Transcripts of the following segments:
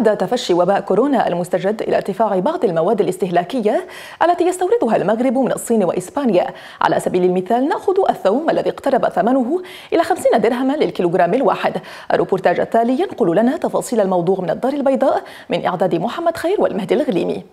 ادى تفشي وباء كورونا المستجد الى ارتفاع بعض المواد الاستهلاكيه التي يستوردها المغرب من الصين واسبانيا على سبيل المثال ناخذ الثوم الذي اقترب ثمنه الى 50 درهما للكيلوغرام الواحد الروبورتاج التالي ينقل لنا تفاصيل الموضوع من الدار البيضاء من اعداد محمد خير والمهدي الغليمي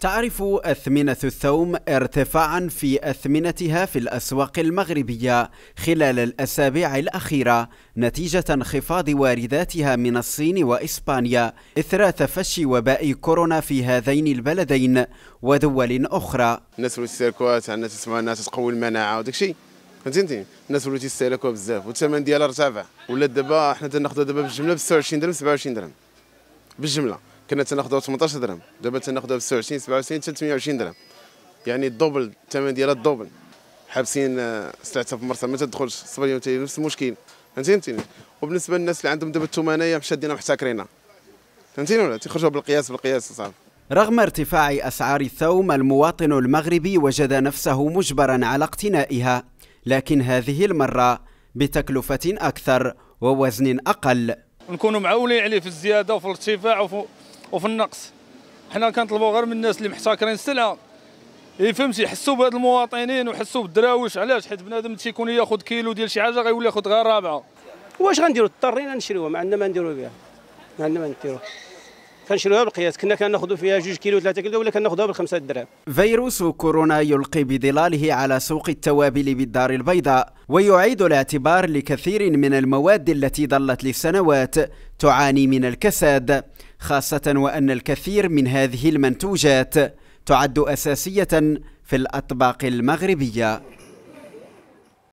تعرف أثمنة الثوم ارتفاعا في أثمنتها في الأسواق المغربية خلال الأسابيع الأخيرة نتيجة انخفاض وارداتها من الصين وإسبانيا إثر تفشي وباء كورونا في هذين البلدين ودول أخرى الناس اللي تستهلكوها الناس تسمع الناس تقوي المناعة وداك الشيء فهمتيني الناس اللي تستهلكوها بزاف والثمن ديالها ارتفع ولات دابا حنا تناخذوها دابا بالجملة ب 26 درهم 27 درهم بالجملة كنا تناخذوها 18 درهم دابا تناخذوها ب 26 27 حتى 28 درهم يعني الدوبل الثمن ديالها الدوبل حابسين آه، سلعتها في مرسى ما تدخلش الصبريه نفس المشكل فهمتيني وبالنسبه للناس اللي عندهم دابا الثمانية مشادينا محتكرينها فهمتيني ولا تيخرجوا بالقياس بالقياس صافي رغم ارتفاع أسعار الثوم المواطن المغربي وجد نفسه مجبرا على اقتنائها لكن هذه المرة بتكلفة أكثر ووزن أقل نكونوا معولين عليه في الزيادة وفي الارتفاع وفي وفي النقص حنا كنطلبوا غير من الناس اللي محتكرين السلعه فهمتي يحسوا بهاد المواطنين ويحسوا بالدراويش علاش حيت بنادم تيكون ياخذ كيلو ديال شي حاجه غيولي ياخذ غير رابعه واش غنديروا اضطرينا نشريوها ما عندنا ما نديروا بها ما عندنا ما نديروا كنشروها بالقياس كنا كناخذوا فيها 2 كيلو 3 كيلو ولا كناخذوها بالخمسة دراهم فيروس كورونا يلقي بظلاله على سوق التوابل بالدار البيضاء ويعيد الاعتبار لكثير من المواد التي ظلت لسنوات تعاني من الكساد خاصة وأن الكثير من هذه المنتوجات تعد أساسية في الأطباق المغربية